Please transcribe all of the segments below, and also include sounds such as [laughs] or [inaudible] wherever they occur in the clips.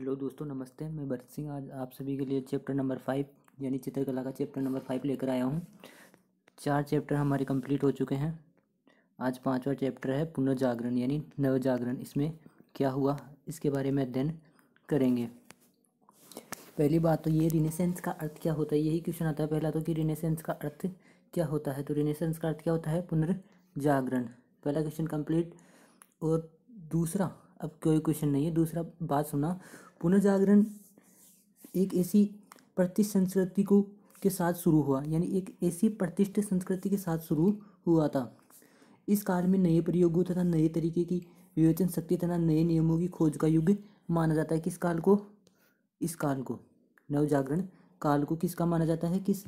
hello दोस्तों नमस्ते मैं भरत सिंह आज आप सभी के लिए चैप्टर नंबर फाइव यानी चित्रकला का चैप्टर नंबर फाइव लेकर आया हूँ चार चैप्टर हमारे कंप्लीट हो चुके हैं आज पांचवा चैप्टर है पुनर्जागरण यानी नवजागरण इसमें क्या हुआ इसके बारे में अध्ययन करेंगे पहली बात तो ये रिनेसेंस का अर्थ क्या होता है यही क्वेश्चन आता है पहला तो कि रिनेसेंस का अर्थ क्या होता है तो रिनेसेंस का अर्थ क्या होता है पुनर्जागरण पहला क्वेश्चन कम्प्लीट और दूसरा अब कोई क्वेश्चन नहीं है दूसरा बात सुना पुनर्जागरण एक ऐसी प्रतिष्ठ संस्कृति को के साथ शुरू हुआ यानी एक ऐसी प्रतिष्ठित संस्कृति के साथ शुरू हुआ था इस काल में नए प्रयोगों तथा नए तरीके की विवेचन शक्ति तथा नए नियमों की खोज का युग माना जाता है किस काल को इस काल को नवजागरण काल को किसका माना जाता है किस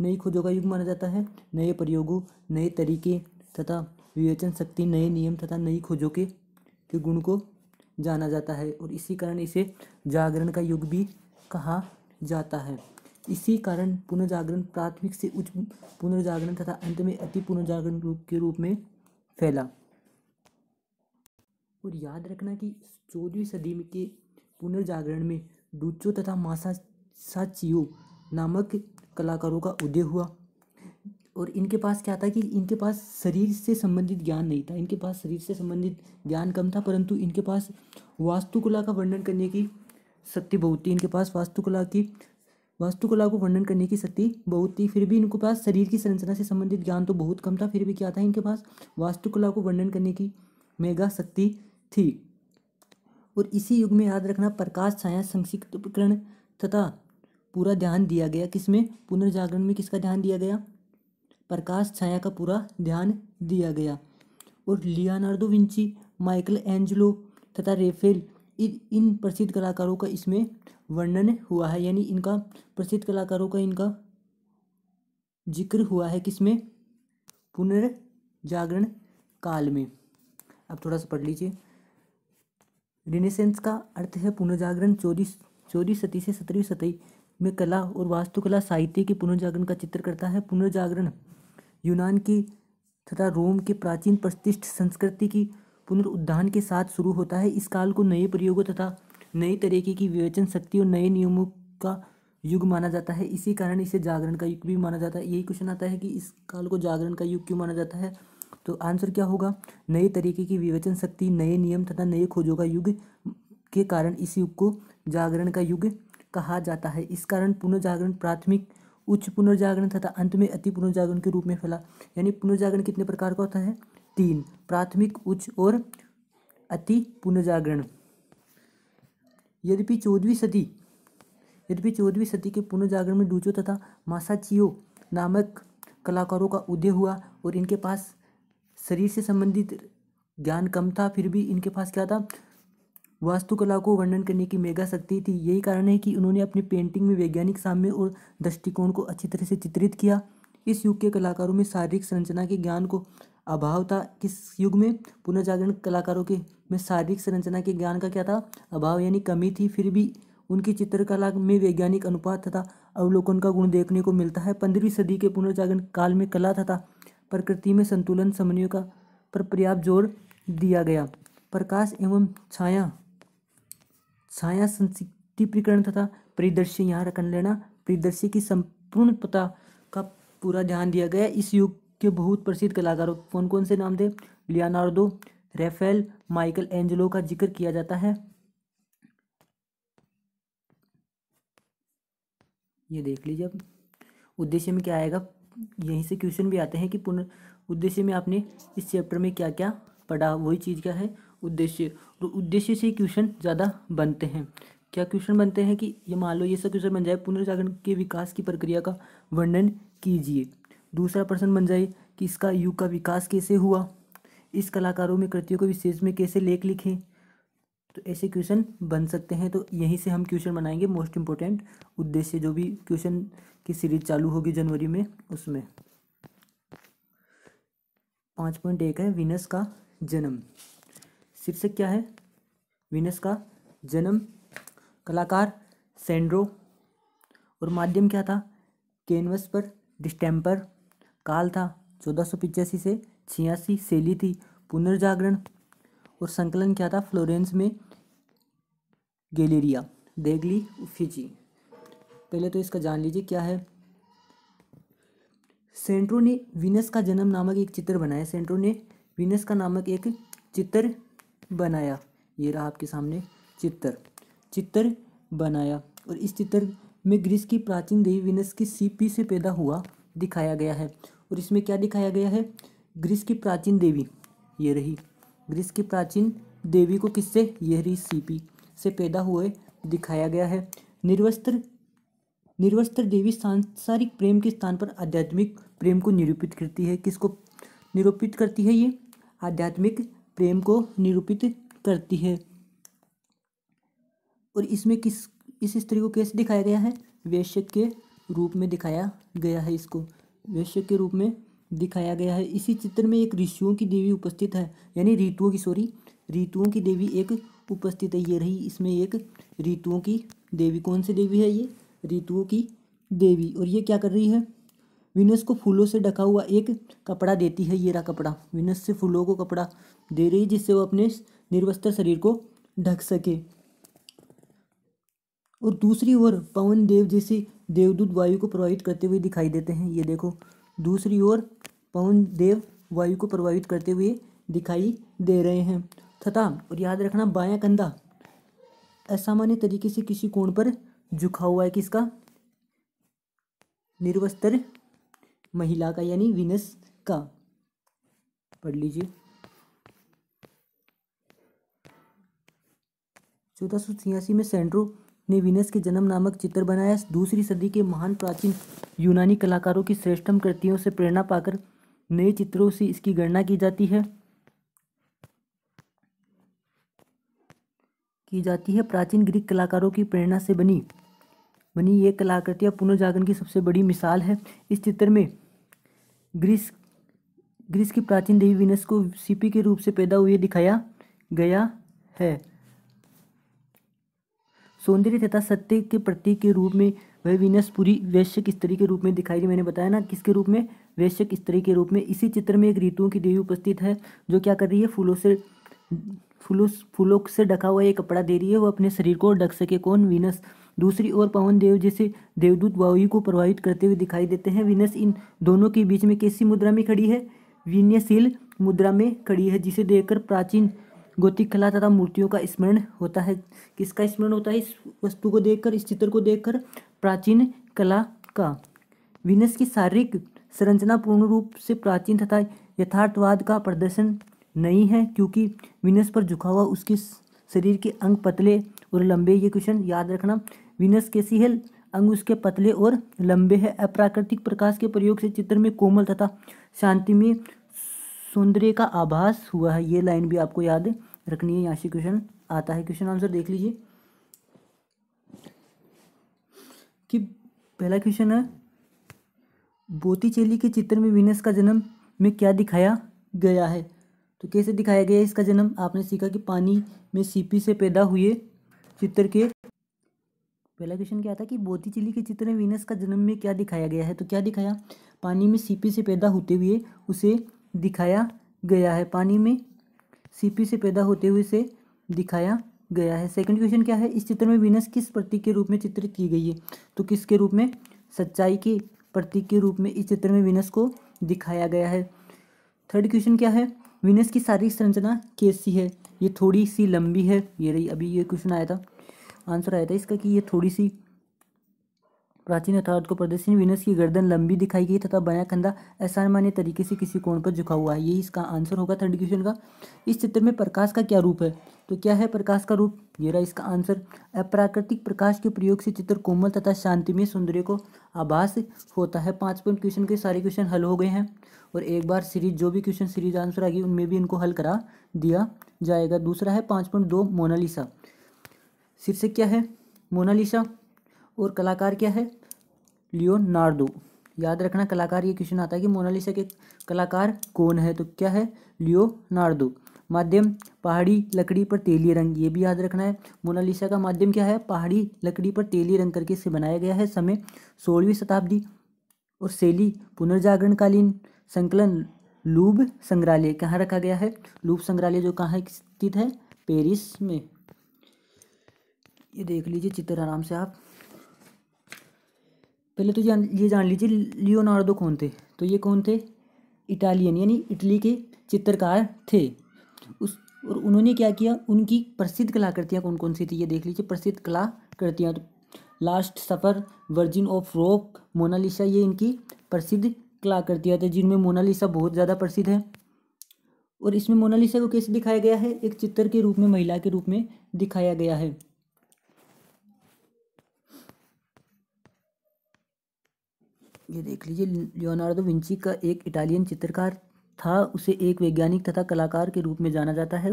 नई खोजों का युग माना जाता है नए प्रयोगों नए तरीके तथा विवेचन शक्ति नए नियम तथा नई खोजों के के गुण को जाना जाता है और इसी कारण इसे जागरण का युग भी कहा जाता है इसी कारण पुनर्जागरण प्राथमिक से उच्च पुनर्जागरण तथा अंत में अति पुनर्जागरण रूप के रूप में फैला और याद रखना कि चौदहवीं सदी के पुनर्जागरण में डूचो तथा मासा साचियो नामक कलाकारों का उदय हुआ और इनके पास क्या था कि इनके पास शरीर से संबंधित ज्ञान नहीं था इनके पास शरीर से संबंधित ज्ञान कम था परंतु इनके पास वास्तुकला का वर्णन करने की शक्ति बहुत थी इनके पास वास्तुकला की वास्तुकला को वर्णन करने की शक्ति बहुत थी फिर भी इनके पास शरीर की संरचना से संबंधित ज्ञान तो बहुत कम था फिर भी क्या था इनके पास वास्तुकला को वर्णन करने की मेगा शक्ति थी और इसी युग में याद रखना प्रकाश छाया संक्षिप्त प्रकरण तथा पूरा ध्यान दिया गया किसमें पुनर्जागरण में किसका ध्यान दिया गया प्रकाश छाया का पूरा ध्यान दिया गया और लियानार्डो विंची माइकल एंजलो तथा रेफेल इन प्रसिद्ध कलाकारों का इसमें वर्णन हुआ है यानी इनका प्रसिद्ध कलाकारों का इनका जिक्र हुआ है किसमें पुनर्जागरण काल में अब थोड़ा सा पढ़ लीजिए रिनेसेंस का अर्थ है पुनर्जागरण चौदह चौदह सती से सत्रहवीं सती में कला और वास्तुकला साहित्य के पुनर्जागरण का चित्र करता है पुनर्जागरण यूनान की तथा रोम के प्राचीन प्रतिष्ठ संस्कृति की पुनरुद्धान के साथ शुरू होता है इस काल को नए प्रयोगों तथा नए तरीके की विवेचन शक्ति और नए नियमों का युग माना जाता है इसी कारण इसे जागरण का युग भी माना जाता है यही क्वेश्चन आता है कि इस काल को जागरण का युग क्यों माना जाता है तो आंसर क्या होगा नए तरीके की विवेचन शक्ति नए नियम तथा नए खोजों का युग के कारण इस युग को जागरण का युग कहा जाता है इस कारण पुनर्जागरण प्राथमिक उच्च पुनर्जागरण तथा अंत में अति पुनर्जागरण के रूप में फैला यानी पुनर्जागरण कितने प्रकार का होता है तीन प्राथमिक उच्च और अति पुनर्जागरण यद्यपि चौदहवीं सदी यद्यपि चौदहवीं सदी के पुनर्जागरण में डूचो तथा मासाचियो नामक कलाकारों का उदय हुआ और इनके पास शरीर से संबंधित ज्ञान कम था फिर भी इनके पास क्या था वास्तुकला को वर्णन करने की मेगा शक्ति थी यही कारण है कि उन्होंने अपनी पेंटिंग में वैज्ञानिक साम्य और दृष्टिकोण को अच्छी तरह से चित्रित किया इस युग के कलाकारों में शारीरिक संरचना के ज्ञान को अभाव था किस युग में पुनर्जागरण कलाकारों के में शारीरिक संरचना के ज्ञान का क्या था अभाव यानी कमी थी फिर भी उनकी चित्रकला में वैज्ञानिक अनुपात तथा अवलोकन का गुण देखने को मिलता है पंद्रहवीं सदी के पुनर्जागरण काल में कला तथा प्रकृति में संतुलन समन्वय का पर पर्याप्त जोर दिया गया प्रकाश एवं छाया साया संसिक्ति प्रकरण तथा परिदृश्य यहाँ रखन लेना परिदृश्य की संपूर्णता का पूरा ध्यान दिया गया इस युग के बहुत प्रसिद्ध कलाकारों कौन कौन से नाम थे लियानार्डो रेफेल माइकल एंजलो का जिक्र किया जाता है ये देख लीजिए अब उद्देश्य में क्या आएगा यहीं से क्वेश्चन भी आते हैं कि पुनः उद्देश्य में आपने इस चैप्टर में क्या क्या पढ़ा वही चीज़ क्या है उद्देश्य और तो उद्देश्य से क्वेश्चन ज़्यादा बनते हैं क्या क्वेश्चन बनते हैं कि ये मान लो ये सब क्वेश्चन बन जाए पुनर्जागरण के विकास की प्रक्रिया का वर्णन कीजिए दूसरा प्रश्न बन जाए कि इसका युग का विकास कैसे हुआ इस कलाकारों में कृतियों को विशेष में कैसे लेख लिखें तो ऐसे क्वेश्चन बन सकते हैं तो यहीं से हम क्वेश्चन बनाएंगे मोस्ट इम्पोर्टेंट उद्देश्य जो भी क्वेश्चन की सीरीज चालू होगी जनवरी में उसमें पाँच पॉइंट एक है विनस का जन्म शीर्षक क्या है विनस का जन्म कलाकार सेंड्रो और माध्यम क्या था कैनवस पर डिस्टेम्पर काल था चौदह सौ पिचासी से छियासी शैली थी पुनर्जागरण और संकलन क्या था फ्लोरेंस में गैलेरिया देगली उफिजी पहले तो इसका जान लीजिए क्या है सेंट्रो ने विनस का जन्म नामक एक चित्र बनाया सेंट्रो ने विनस का नामक एक चित्र बनाया ये रहा आपके सामने चित्र चित्र बनाया और इस चित्र में ग्रीस की प्राचीन देवी विनस की सीपी से पैदा हुआ दिखाया गया है और इसमें क्या दिखाया गया है ग्रीस की प्राचीन देवी ये रही ग्रीस की प्राचीन देवी को किससे यह रही सीपी से पैदा हुए दिखाया गया है निर्वस्त्र निर्वस्त्र देवी सांसारिक प्रेम के स्थान पर आध्यात्मिक प्रेम को निरूपित करती है किसको निरूपित करती है ये आध्यात्मिक प्रेम को निरूपित करती है और इसमें किस इस स्त्री को कैसे दिखाया गया है वैश्य के रूप में दिखाया गया है इसको वैश्य के रूप में दिखाया गया है इसी चित्र में एक ऋषियों की देवी उपस्थित है यानी ऋतुओं की सॉरी ऋतुओं की देवी एक उपस्थित है ये रही इसमें एक ऋतुओं की देवी कौन सी देवी है ये ऋतुओं की देवी और ये क्या कर रही है विनस को फूलों से ढका हुआ एक कपड़ा देती है ये रहा कपड़ा विनस से फूलों को कपड़ा दे रही है जिससे वो अपने निर्वस्त्र शरीर को ढक सके और दूसरी ओर पवन देव जैसे देवदूत वायु को प्रभावित करते हुए दिखाई देते हैं ये देखो दूसरी ओर पवन देव वायु को प्रभावित करते हुए दिखाई दे रहे हैं तथा और याद रखना बायां कंधा असामान्य तरीके से किसी कोण पर झुका हुआ है किसका निर्वस्त्र महिला का यानी विनस का पढ़ लीजिए चौदह सौ छियासी में सेंड्रो ने विनस के जन्म नामक चित्र बनाया दूसरी सदी के महान प्राचीन यूनानी कलाकारों की श्रेष्ठम कृतियों से प्रेरणा पाकर नए चित्रों से इसकी गणना की जाती है की जाती है प्राचीन ग्रीक कलाकारों की प्रेरणा से बनी बनी ये कलाकृतियाँ पुनर्जागरण की सबसे बड़ी मिसाल है इस चित्र में ग्रीस ग्रीस की प्राचीन देवी विनस को सीपी के रूप से पैदा हुए दिखाया गया है सौंदर्य तथा सत्य के प्रतीक के रूप में वह विनस पूरी वैश्यक स्त्री के रूप में दिखाई दी मैंने बताया ना किसके रूप में वैश्यक स्त्री के रूप में इसी चित्र में एक ऋतुओं की देवी उपस्थित है जो क्या कर रही है फूलों से फूलों फूलों से ढका हुआ ये कपड़ा दे रही है वो अपने शरीर को ढक सके कौन विनस दूसरी ओर पवन देव जैसे देवदूत वायु को प्रभावित करते हुए दिखाई देते हैं विनस इन दोनों के बीच में कैसी मुद्रा में खड़ी है विनयशील मुद्रा में खड़ी है जिसे देखकर प्राचीन गोतिक कला तथा मूर्तियों का स्मरण होता है किसका स्मरण होता है इस वस्तु को देखकर इस चित्र को देखकर प्राचीन कला का विनस की शारीरिक संरचना पूर्ण रूप से प्राचीन तथा यथार्थवाद का प्रदर्शन नहीं है क्योंकि विनस पर झुका हुआ उसकी शरीर के अंग पतले और लंबे ये क्वेश्चन याद रखना विनस कैसी है अंग उसके पतले और लंबे है अप्राकृतिक प्रकाश के प्रयोग से चित्र में कोमल तथा शांति में सौंदर्य का आभास हुआ है ये लाइन भी आपको याद रखनी है यहाँ से क्वेश्चन आता है क्वेश्चन आंसर देख लीजिए कि पहला क्वेश्चन है बोती चेली के चित्र में विनस का जन्म में क्या दिखाया गया है तो कैसे दिखाया गया इसका जन्म आपने सीखा कि पानी में सीपी से पैदा हुए चित्र के पहला क्वेश्चन क्या था कि बोती चिली के चित्र में वीनस का जन्म में क्या दिखाया गया है तो क्या दिखाया पानी में सीपी से पैदा होते हुए उसे दिखाया गया है पानी में सीपी से पैदा होते हुए से दिखाया गया है सेकंड क्वेश्चन क्या है इस चित्र में वीनस किस प्रतीक के रूप में चित्रित की गई है तो किसके रूप में सच्चाई के प्रतीक के रूप में इस चित्र में वीनस को दिखाया गया है थर्ड क्वेश्चन क्या है वीनस की शारीरिक संरचना कैसी है ये थोड़ी सी लंबी है ये रही अभी ये क्वेश्चन आया था आंसर आया था इसका कि ये थोड़ी सी प्राचीन यथार्थ को प्रदर्शनी विनस की गर्दन लंबी दिखाई गई तथा बया कंधा असामान्य तरीके से किसी कोण पर झुका हुआ है यही इसका आंसर होगा थर्ड क्वेश्चन का इस चित्र में प्रकाश का क्या रूप है तो क्या है प्रकाश का रूप ये रहा इसका आंसर अप्राकृतिक प्रकाश के प्रयोग से चित्र कोमल तथा शांतिमय सौंदर्य को आभास होता है पाँच पॉइंट क्वेश्चन के सारे क्वेश्चन हल हो गए हैं और एक बार सीरीज जो भी क्वेश्चन सीरीज आंसर आ गई उनमें भी इनको हल करा दिया जाएगा दूसरा है पाँच पॉइंट दो मोनालिसा शीर्षक क्या है मोनालिसा और कलाकार क्या है लियोनार्डो याद रखना कलाकार ये क्वेश्चन आता है कि मोनालिसा के कलाकार कौन है तो क्या है लियोनार्डो माध्यम पहाड़ी लकड़ी पर तेली रंग ये भी याद रखना है मोनालिसा का माध्यम क्या है पहाड़ी लकड़ी पर तेली रंग करके इसे बनाया गया है समय सोलहवीं शताब्दी और शैली पुनर्जागरणकालीन संकलन लूब संग्रहालय कहाँ रखा गया है लूब संग्रहालय जो कहाँ स्थित है पेरिस में ये देख लीजिए चित्र आराम से आप पहले तो जान ये जान लीजिए लियोनार्डो कौन थे तो ये कौन थे इटालियन यानी इटली के चित्रकार थे उस और उन्होंने क्या किया उनकी प्रसिद्ध कलाकृतियाँ कौन कौन सी थी ये देख लीजिए प्रसिद्ध कलाकृतियाँ तो Last Supper Virgin of Rock Mona Lisa ये इनकी प्रसिद्ध कलाकृतियाँ थी जिनमें मोनालिसा बहुत ज़्यादा प्रसिद्ध है और इसमें मोनालिसा को कैसे दिखाया गया है एक चित्र के रूप में महिला के रूप में दिखाया गया है ये देख लीजिए लियोनार्डो विंची का एक इटालियन चित्रकार था उसे एक वैज्ञानिक तथा कलाकार के रूप में जाना जाता है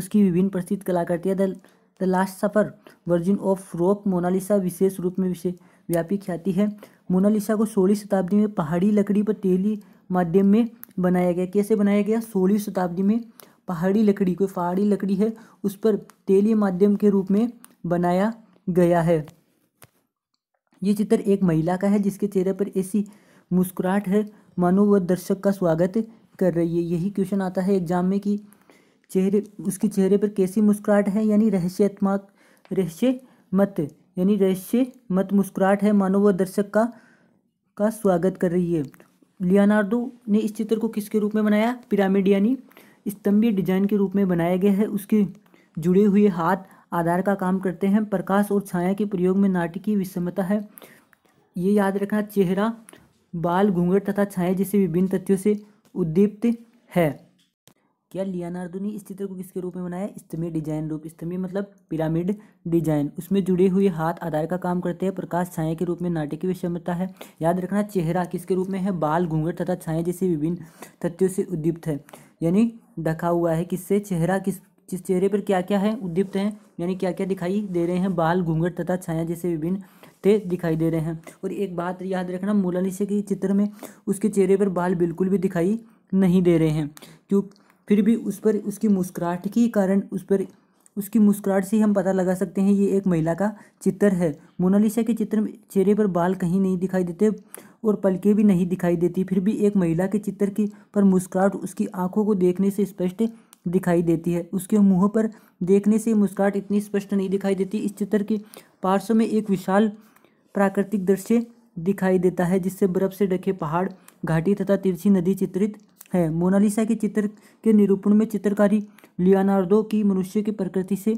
उसकी विभिन्न प्रसिद्ध कलाकृतियाँ the the Last Supper Virgin of Rock Mona Lisa विशेष रूप में विशेष व्यापी ख्याति है मोनालिसा को सोलह शताब्दी में पहाड़ी लकड़ी पर तेली माध्यम में बनाया गया कैसे बनाया गया सोलह शताब्दी में पहाड़ी लकड़ी कोई पहाड़ी लकड़ी है उस पर तेली माध्यम के रूप में बनाया गया है ये चित्र एक महिला का है जिसके चेहरे पर ऐसी मुस्कुराहट है मानो वह दर्शक का स्वागत कर रही है यही क्वेश्चन आता है एग्जाम में कि चेहरे उसके चेहरे पर कैसी मुस्कुराहट है यानी रहस्यत्मक रहस्य मत यानी रहस्य मत मुस्कुराहट है मानो वह दर्शक का का स्वागत कर रही है लियानार्डो ने इस चित्र को किसके रूप में बनाया पिरामिड यानी स्तंभीय डिजाइन के रूप में बनाया गया है उसके जुड़े हुए हाथ आधार का काम करते हैं प्रकाश और छाया के प्रयोग में नाटकीय विषमता है ये याद रखना चेहरा बाल घूंघट तथा छाया जैसे विभिन्न तथ्यों से उद्दीप्त है क्या लियानार्दो ने इस चित्र को किसके रूप में बनाया स्तंभीय डिजाइन रूप स्तंभीय मतलब पिरामिड डिजाइन उसमें जुड़े हुए हाथ आधार का काम करते हैं प्रकाश छाया के रूप में नाटक की विषमता है याद रखना चेहरा किसके रूप में है बाल घूंघट तथा छाया जैसे विभिन्न तथ्यों से उद्दीप्त है यानी ढका हुआ है किससे चेहरा किस जिस चेहरे पर क्या क्या है उद्दीप्त हैं यानी क्या क्या दिखाई दे रहे हैं बाल घूंघट तथा छाया जैसे विभिन्न ते दिखाई दे रहे हैं और एक बात याद रखना मोलालिशा के चित्र में उसके चेहरे पर बाल बिल्कुल भी दिखाई नहीं दे रहे हैं क्यों फिर भी उस पर उसकी मुस्कुराहट के कारण उस पर उसकी मुस्कुराहट से हम पता लगा सकते हैं ये एक महिला का चित्र है मोनालिसा के चित्र में चेहरे पर बाल कहीं नहीं दिखाई देते और पलके भी नहीं दिखाई देती फिर भी एक महिला के चित्र की पर मुस्कुराहट उसकी आंखों को देखने से स्पष्ट दिखाई देती है उसके मुँह पर देखने से मुस्काट इतनी स्पष्ट नहीं दिखाई देती इस चित्र के पार्श्व में एक विशाल प्राकृतिक दृश्य दिखाई देता है जिससे बर्फ से ढके पहाड़ घाटी तथा तिरछी नदी चित्रित है मोनालिसा के चित्र के निरूपण में चित्रकारी लियोनार्डो की मनुष्य की प्रकृति से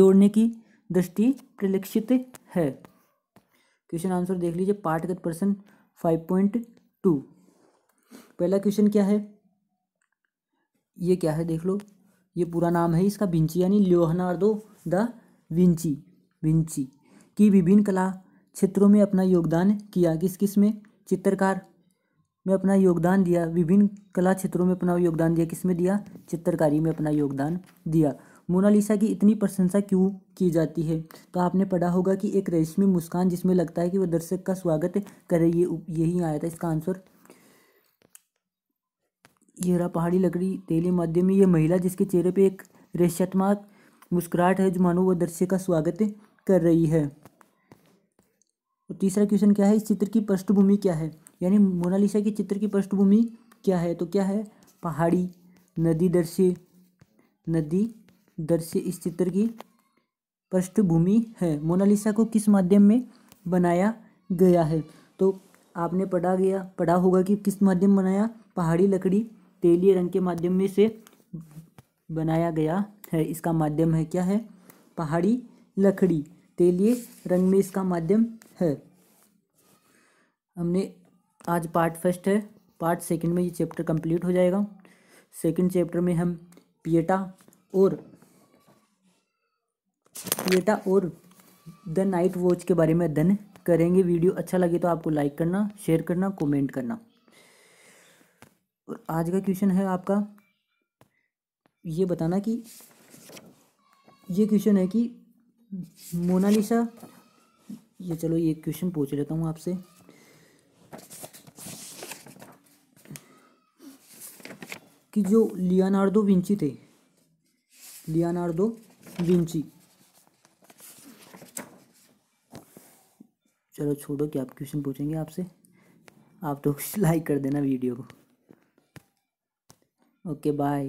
जोड़ने की दृष्टि प्रलक्षित है क्वेश्चन आंसर देख लीजिए पार्ट का पर्सन फाइव पॉइंट टू पहला क्वेश्चन क्या है ये क्या है देख लो ये पूरा नाम है इसका विंची यानी लियोनार्डो द विंची विंची की विभिन्न कला क्षेत्रों में अपना योगदान किया किस किस में चित्रकार में अपना योगदान दिया विभिन्न कला क्षेत्रों में अपना योगदान दिया किस में दिया चित्रकारी में अपना योगदान दिया मोनालिसा की इतनी प्रशंसा क्यों की जाती है तो आपने पढ़ा होगा कि एक रेशमी मुस्कान जिसमें लगता है कि वह दर्शक का स्वागत करे ये यही आया था इसका आंसर गहरा पहाड़ी लकड़ी तेले माध्यम में यह महिला जिसके चेहरे पे एक रेशात्मक मुस्कुराहट है जो मानो वह दृश्य का स्वागत कर रही है और तीसरा क्वेश्चन क्या है इस चित्र की पृष्ठभूमि क्या है यानी मोनालिसा के चित्र की पृष्ठभूमि क्या है तो क्या है पहाड़ी नदी दृश्य नदी दृश्य इस चित्र की पृष्ठभूमि है मोनालिसा को किस माध्यम में बनाया गया है तो आपने पढ़ा गया पढ़ा होगा कि किस माध्यम बनाया पहाड़ी लकड़ी तेलीय रंग के माध्यम में से बनाया गया है इसका माध्यम है क्या है पहाड़ी लकड़ी तेलीय रंग में इसका माध्यम है हमने आज पार्ट फर्स्ट है पार्ट सेकंड में ये चैप्टर कंप्लीट हो जाएगा सेकंड चैप्टर में हम पिएटा और पिएटा और द नाइट वॉच के बारे में अध्ययन करेंगे वीडियो अच्छा लगे तो आपको लाइक करना शेयर करना कमेंट करना और आज का क्वेश्चन है आपका ये बताना कि ये क्वेश्चन है कि मोनालिसा ये चलो ये क्वेश्चन पूछ लेता हूँ आपसे कि जो लियानार्डो विंची थे लियानार्डो विंची चलो छोड़ो कि आप क्वेश्चन पूछेंगे आपसे आप तो [laughs] लाइक कर देना वीडियो को ఓకే బాయ్